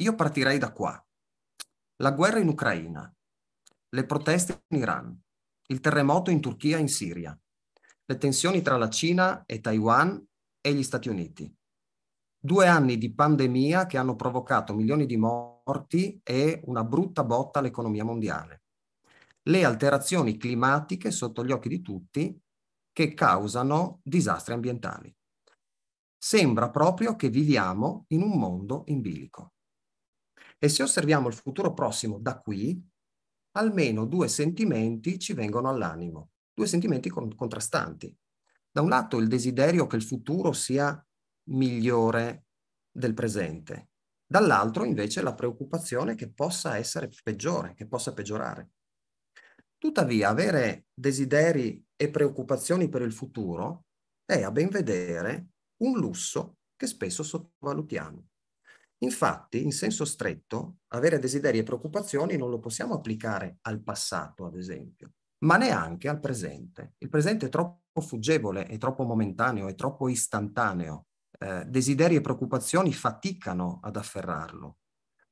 Io partirei da qua. La guerra in Ucraina, le proteste in Iran, il terremoto in Turchia e in Siria, le tensioni tra la Cina e Taiwan e gli Stati Uniti. Due anni di pandemia che hanno provocato milioni di morti e una brutta botta all'economia mondiale. Le alterazioni climatiche sotto gli occhi di tutti che causano disastri ambientali. Sembra proprio che viviamo in un mondo in bilico. E se osserviamo il futuro prossimo da qui, almeno due sentimenti ci vengono all'animo, due sentimenti con- contrastanti. Da un lato il desiderio che il futuro sia migliore del presente, dall'altro invece la preoccupazione che possa essere peggiore, che possa peggiorare. Tuttavia, avere desideri e preoccupazioni per il futuro è, a ben vedere, un lusso che spesso sottovalutiamo. Infatti, in senso stretto, avere desideri e preoccupazioni non lo possiamo applicare al passato, ad esempio, ma neanche al presente. Il presente è troppo fuggevole, è troppo momentaneo, è troppo istantaneo. Eh, desideri e preoccupazioni faticano ad afferrarlo.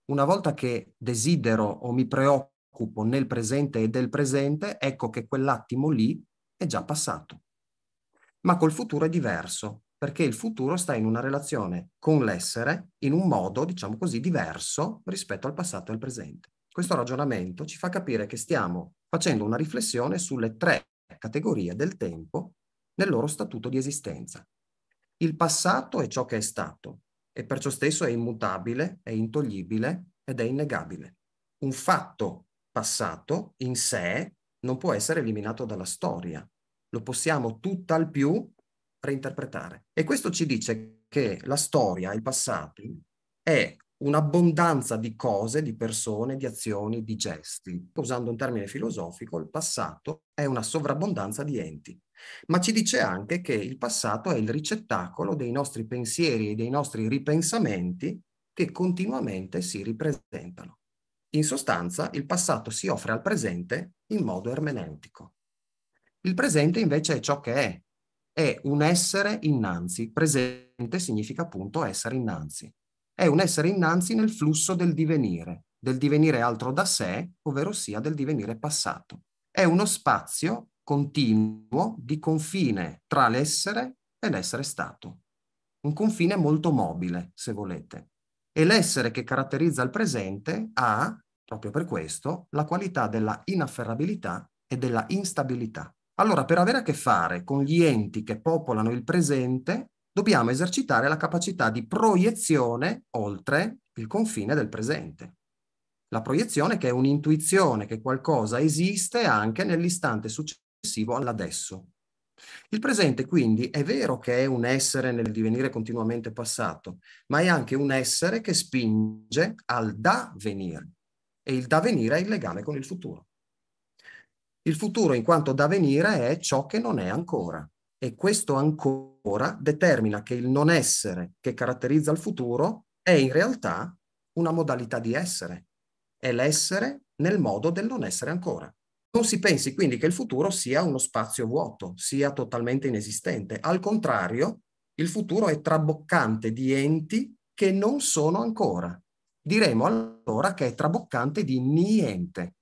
Una volta che desidero o mi preoccupo nel presente e del presente, ecco che quell'attimo lì è già passato. Ma col futuro è diverso, perché il futuro sta in una relazione con l'essere in un modo, diciamo così, diverso rispetto al passato e al presente. Questo ragionamento ci fa capire che stiamo facendo una riflessione sulle tre categorie del tempo nel loro statuto di esistenza. Il passato è ciò che è stato e perciò stesso è immutabile, è intoglibile ed è innegabile. Un fatto passato in sé non può essere eliminato dalla storia. Lo possiamo tutt'al più reinterpretare. E questo ci dice che la storia, il passato, è un'abbondanza di cose, di persone, di azioni, di gesti. Usando un termine filosofico, il passato è una sovrabbondanza di enti, ma ci dice anche che il passato è il ricettacolo dei nostri pensieri e dei nostri ripensamenti che continuamente si ripresentano. In sostanza, il passato si offre al presente in modo ermeneutico. Il presente invece è ciò che è, è un essere innanzi, presente significa appunto essere innanzi, è un essere innanzi nel flusso del divenire, del divenire altro da sé, ovvero sia del divenire passato. È uno spazio continuo di confine tra l'essere e l'essere stato. Un confine molto mobile, se volete. E l'essere che caratterizza il presente ha, proprio per questo, la qualità della inafferrabilità e della instabilità. Allora, per avere a che fare con gli enti che popolano il presente, dobbiamo esercitare la capacità di proiezione oltre il confine del presente. La proiezione che è un'intuizione che qualcosa esiste anche nell'istante successivo all'adesso. Il presente quindi è vero che è un essere nel divenire continuamente passato, ma è anche un essere che spinge al da venire e il da venire è il legame con il futuro. Il futuro in quanto da venire è ciò che non è ancora e questo ancora determina che il non essere che caratterizza il futuro è in realtà una modalità di essere, è l'essere nel modo del non essere ancora. Non si pensi quindi che il futuro sia uno spazio vuoto, sia totalmente inesistente. Al contrario, il futuro è traboccante di enti che non sono ancora. Diremo allora che è traboccante di niente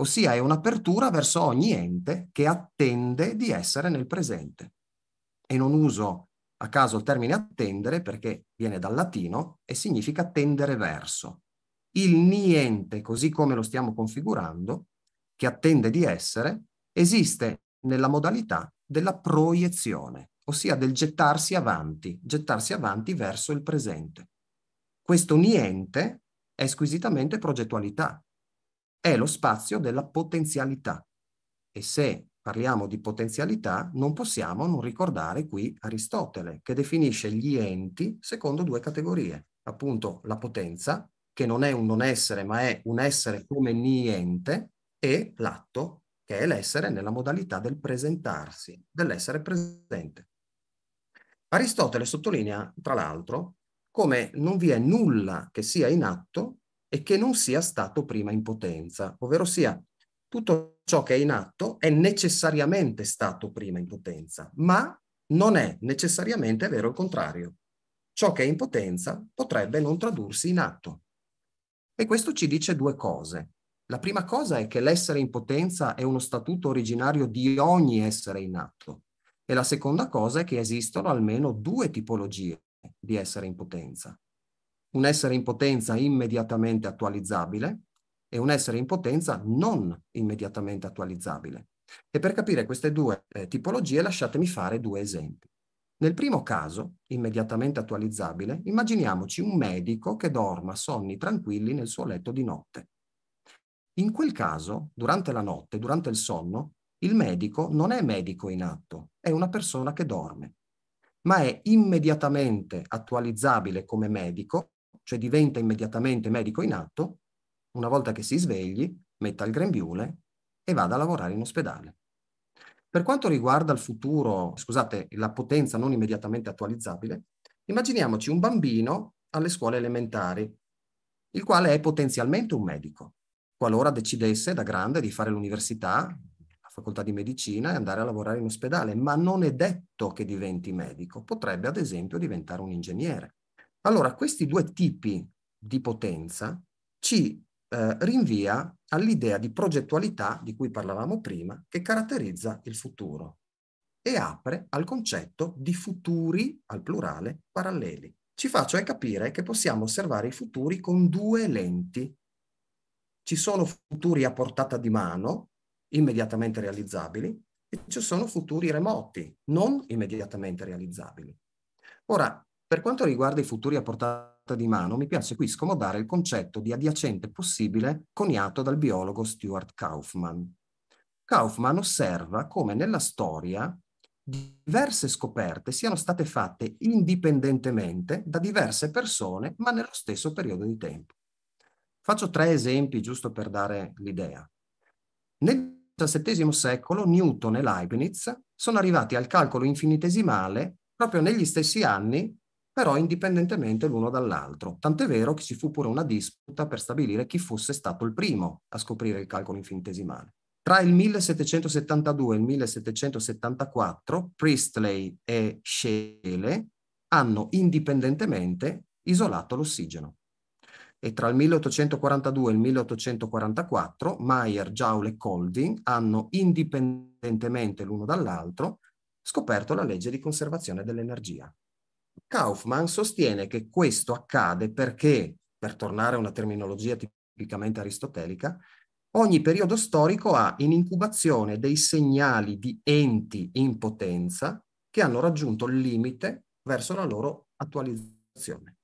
ossia è un'apertura verso ogni ente che attende di essere nel presente. E non uso a caso il termine attendere perché viene dal latino e significa tendere verso. Il niente, così come lo stiamo configurando, che attende di essere, esiste nella modalità della proiezione, ossia del gettarsi avanti, gettarsi avanti verso il presente. Questo niente è squisitamente progettualità, è lo spazio della potenzialità. E se parliamo di potenzialità, non possiamo non ricordare qui Aristotele, che definisce gli enti secondo due categorie, appunto la potenza, che non è un non essere, ma è un essere come niente, e l'atto, che è l'essere nella modalità del presentarsi, dell'essere presente. Aristotele sottolinea, tra l'altro, come non vi è nulla che sia in atto e che non sia stato prima in potenza, ovvero sia tutto ciò che è in atto è necessariamente stato prima in potenza, ma non è necessariamente vero il contrario. Ciò che è in potenza potrebbe non tradursi in atto. E questo ci dice due cose. La prima cosa è che l'essere in potenza è uno statuto originario di ogni essere in atto. E la seconda cosa è che esistono almeno due tipologie di essere in potenza un essere in potenza immediatamente attualizzabile e un essere in potenza non immediatamente attualizzabile. E per capire queste due eh, tipologie lasciatemi fare due esempi. Nel primo caso, immediatamente attualizzabile, immaginiamoci un medico che dorma sonni tranquilli nel suo letto di notte. In quel caso, durante la notte, durante il sonno, il medico non è medico in atto, è una persona che dorme, ma è immediatamente attualizzabile come medico cioè diventa immediatamente medico in atto, una volta che si svegli, metta il grembiule e vada a lavorare in ospedale. Per quanto riguarda il futuro, scusate, la potenza non immediatamente attualizzabile, immaginiamoci un bambino alle scuole elementari, il quale è potenzialmente un medico, qualora decidesse da grande di fare l'università, la facoltà di medicina e andare a lavorare in ospedale, ma non è detto che diventi medico, potrebbe ad esempio diventare un ingegnere allora, questi due tipi di potenza ci eh, rinvia all'idea di progettualità di cui parlavamo prima, che caratterizza il futuro e apre al concetto di futuri, al plurale, paralleli. Ci faccio eh capire che possiamo osservare i futuri con due lenti. Ci sono futuri a portata di mano, immediatamente realizzabili, e ci sono futuri remoti, non immediatamente realizzabili. Ora, per quanto riguarda i futuri a portata di mano, mi piace qui scomodare il concetto di adiacente possibile coniato dal biologo Stuart Kaufman. Kaufman osserva come nella storia diverse scoperte siano state fatte indipendentemente da diverse persone, ma nello stesso periodo di tempo. Faccio tre esempi giusto per dare l'idea. Nel XVII secolo Newton e Leibniz sono arrivati al calcolo infinitesimale proprio negli stessi anni però indipendentemente l'uno dall'altro. Tant'è vero che ci fu pure una disputa per stabilire chi fosse stato il primo a scoprire il calcolo infinitesimale. Tra il 1772 e il 1774 Priestley e Scheele hanno indipendentemente isolato l'ossigeno. E tra il 1842 e il 1844 Mayer, Joule e Colding hanno indipendentemente l'uno dall'altro scoperto la legge di conservazione dell'energia. Kaufman sostiene che questo accade perché, per tornare a una terminologia tipicamente aristotelica, ogni periodo storico ha in incubazione dei segnali di enti in potenza che hanno raggiunto il limite verso la loro attualizzazione.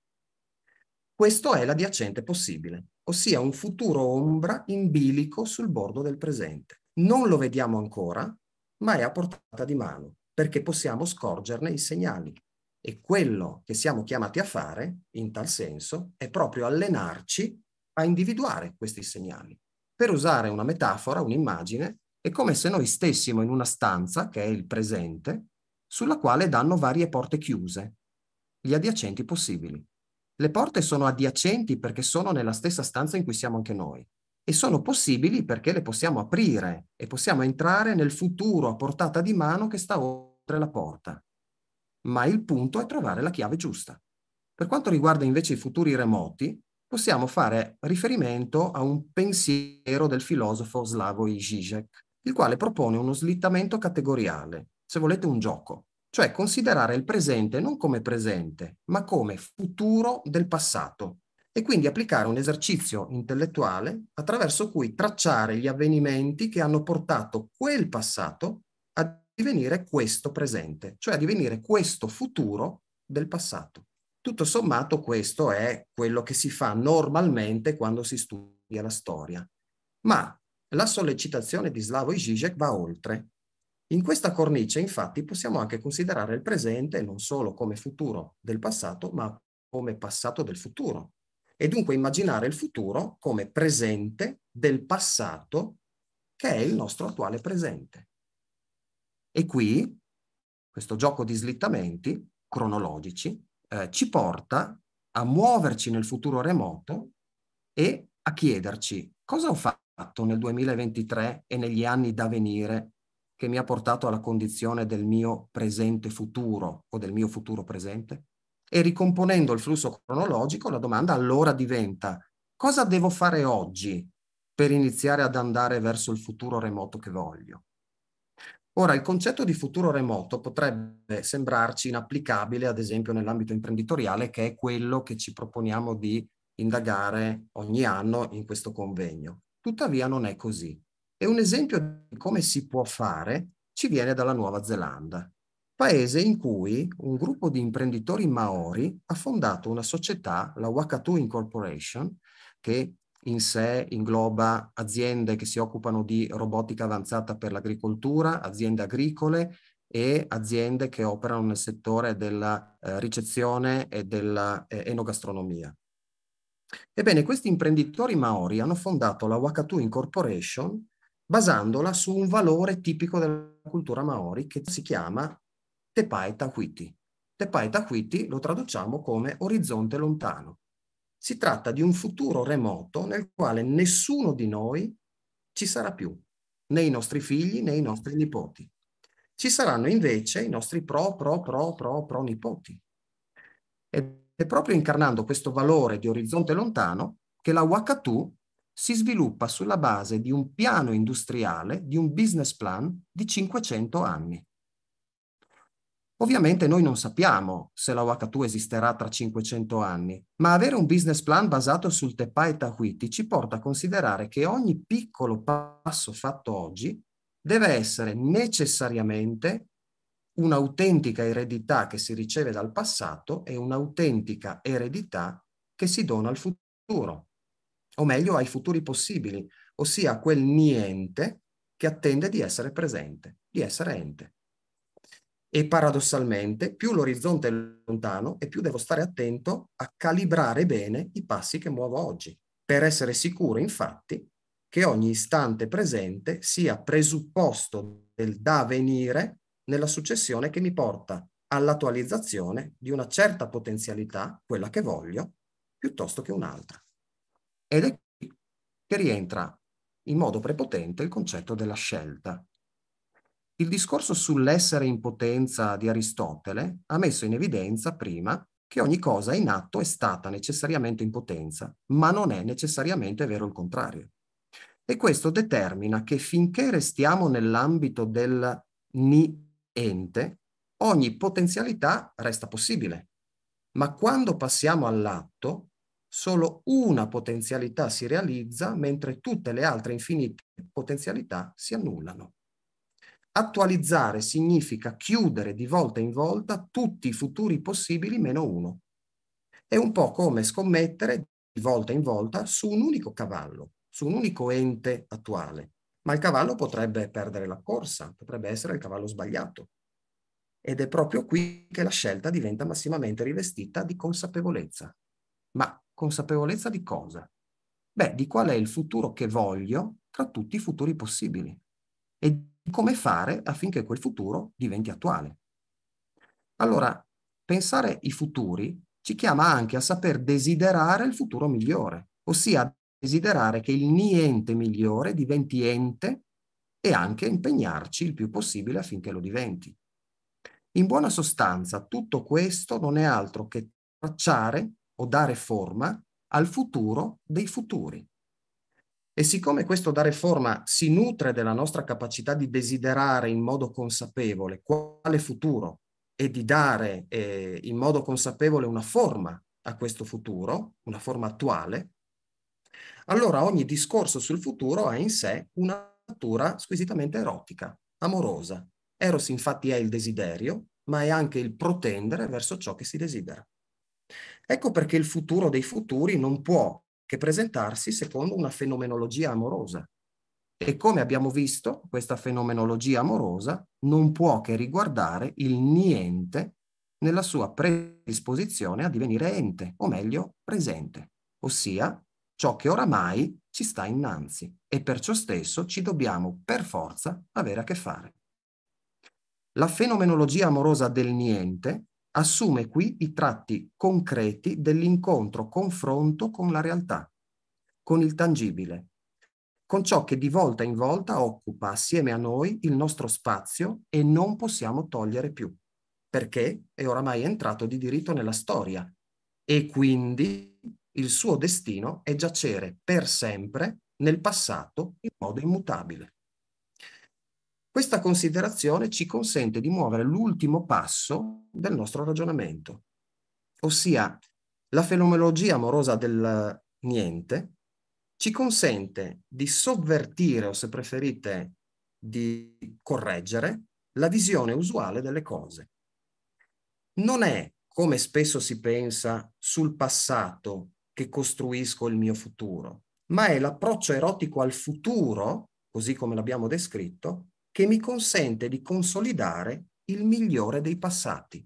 Questo è l'adiacente possibile, ossia un futuro ombra in bilico sul bordo del presente. Non lo vediamo ancora, ma è a portata di mano, perché possiamo scorgerne i segnali. E quello che siamo chiamati a fare, in tal senso, è proprio allenarci a individuare questi segnali. Per usare una metafora, un'immagine, è come se noi stessimo in una stanza, che è il presente, sulla quale danno varie porte chiuse, gli adiacenti possibili. Le porte sono adiacenti perché sono nella stessa stanza in cui siamo anche noi e sono possibili perché le possiamo aprire e possiamo entrare nel futuro a portata di mano che sta oltre la porta ma il punto è trovare la chiave giusta. Per quanto riguarda invece i futuri remoti, possiamo fare riferimento a un pensiero del filosofo slavoj Žižek, il quale propone uno slittamento categoriale, se volete un gioco, cioè considerare il presente non come presente, ma come futuro del passato, e quindi applicare un esercizio intellettuale attraverso cui tracciare gli avvenimenti che hanno portato quel passato a divenire questo presente, cioè a divenire questo futuro del passato. Tutto sommato questo è quello che si fa normalmente quando si studia la storia. Ma la sollecitazione di Slavoj Žižek va oltre. In questa cornice, infatti, possiamo anche considerare il presente non solo come futuro del passato, ma come passato del futuro. E dunque immaginare il futuro come presente del passato, che è il nostro attuale presente. E qui questo gioco di slittamenti cronologici eh, ci porta a muoverci nel futuro remoto e a chiederci cosa ho fatto nel 2023 e negli anni da venire che mi ha portato alla condizione del mio presente futuro o del mio futuro presente? E ricomponendo il flusso cronologico, la domanda allora diventa cosa devo fare oggi per iniziare ad andare verso il futuro remoto che voglio? Ora, il concetto di futuro remoto potrebbe sembrarci inapplicabile, ad esempio, nell'ambito imprenditoriale, che è quello che ci proponiamo di indagare ogni anno in questo convegno. Tuttavia non è così. E un esempio di come si può fare ci viene dalla Nuova Zelanda, paese in cui un gruppo di imprenditori maori ha fondato una società, la Wakatu Incorporation, che in sé ingloba aziende che si occupano di robotica avanzata per l'agricoltura, aziende agricole e aziende che operano nel settore della eh, ricezione e dell'enogastronomia. Eh, Ebbene, questi imprenditori maori hanno fondato la Wakatu Incorporation basandola su un valore tipico della cultura maori che si chiama Te Pai Tepae Tahiti. Tepae Tahiti lo traduciamo come orizzonte lontano. Si tratta di un futuro remoto nel quale nessuno di noi ci sarà più, né i nostri figli né i nostri nipoti. Ci saranno invece i nostri pro, pro, pro, pro, pro nipoti. Ed è proprio incarnando questo valore di orizzonte lontano che la Wakatu si sviluppa sulla base di un piano industriale, di un business plan di 500 anni. Ovviamente noi non sappiamo se la Wakatu esisterà tra 500 anni, ma avere un business plan basato sul tepa e tahuiti ci porta a considerare che ogni piccolo passo fatto oggi deve essere necessariamente un'autentica eredità che si riceve dal passato e un'autentica eredità che si dona al futuro, o meglio ai futuri possibili, ossia a quel niente che attende di essere presente, di essere ente e paradossalmente più l'orizzonte è lontano e più devo stare attento a calibrare bene i passi che muovo oggi, per essere sicuro infatti che ogni istante presente sia presupposto del da venire nella successione che mi porta all'attualizzazione di una certa potenzialità, quella che voglio, piuttosto che un'altra. Ed è qui che rientra in modo prepotente il concetto della scelta, il discorso sull'essere in potenza di Aristotele ha messo in evidenza prima che ogni cosa in atto è stata necessariamente in potenza, ma non è necessariamente vero il contrario. E questo determina che finché restiamo nell'ambito del niente, ogni potenzialità resta possibile. Ma quando passiamo all'atto, solo una potenzialità si realizza, mentre tutte le altre infinite potenzialità si annullano. Attualizzare significa chiudere di volta in volta tutti i futuri possibili meno uno. È un po' come scommettere di volta in volta su un unico cavallo, su un unico ente attuale. Ma il cavallo potrebbe perdere la corsa, potrebbe essere il cavallo sbagliato. Ed è proprio qui che la scelta diventa massimamente rivestita di consapevolezza. Ma consapevolezza di cosa? Beh, di qual è il futuro che voglio tra tutti i futuri possibili. E come fare affinché quel futuro diventi attuale. Allora, pensare i futuri ci chiama anche a saper desiderare il futuro migliore, ossia desiderare che il niente migliore diventi ente e anche impegnarci il più possibile affinché lo diventi. In buona sostanza, tutto questo non è altro che tracciare o dare forma al futuro dei futuri. E siccome questo dare forma si nutre della nostra capacità di desiderare in modo consapevole quale futuro e di dare eh, in modo consapevole una forma a questo futuro, una forma attuale, allora ogni discorso sul futuro ha in sé una natura squisitamente erotica, amorosa. Eros infatti è il desiderio, ma è anche il protendere verso ciò che si desidera. Ecco perché il futuro dei futuri non può che presentarsi secondo una fenomenologia amorosa. E come abbiamo visto, questa fenomenologia amorosa non può che riguardare il niente nella sua predisposizione a divenire ente, o meglio presente, ossia ciò che oramai ci sta innanzi e perciò stesso ci dobbiamo per forza avere a che fare. La fenomenologia amorosa del niente assume qui i tratti concreti dell'incontro-confronto con la realtà, con il tangibile, con ciò che di volta in volta occupa assieme a noi il nostro spazio e non possiamo togliere più, perché è oramai entrato di diritto nella storia e quindi il suo destino è giacere per sempre nel passato in modo immutabile. Questa considerazione ci consente di muovere l'ultimo passo del nostro ragionamento, ossia la fenomenologia amorosa del niente ci consente di sovvertire o se preferite di correggere la visione usuale delle cose. Non è, come spesso si pensa, sul passato che costruisco il mio futuro, ma è l'approccio erotico al futuro, così come l'abbiamo descritto, che mi consente di consolidare il migliore dei passati,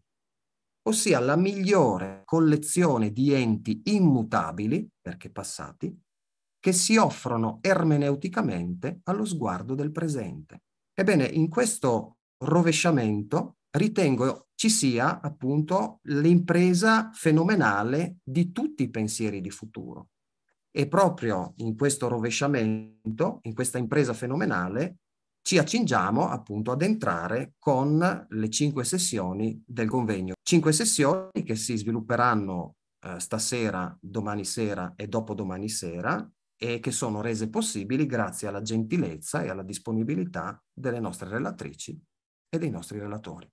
ossia la migliore collezione di enti immutabili, perché passati, che si offrono ermeneuticamente allo sguardo del presente. Ebbene, in questo rovesciamento ritengo ci sia appunto l'impresa fenomenale di tutti i pensieri di futuro. E proprio in questo rovesciamento, in questa impresa fenomenale, ci accingiamo appunto ad entrare con le cinque sessioni del convegno. Cinque sessioni che si svilupperanno eh, stasera, domani sera e dopodomani sera e che sono rese possibili grazie alla gentilezza e alla disponibilità delle nostre relatrici e dei nostri relatori.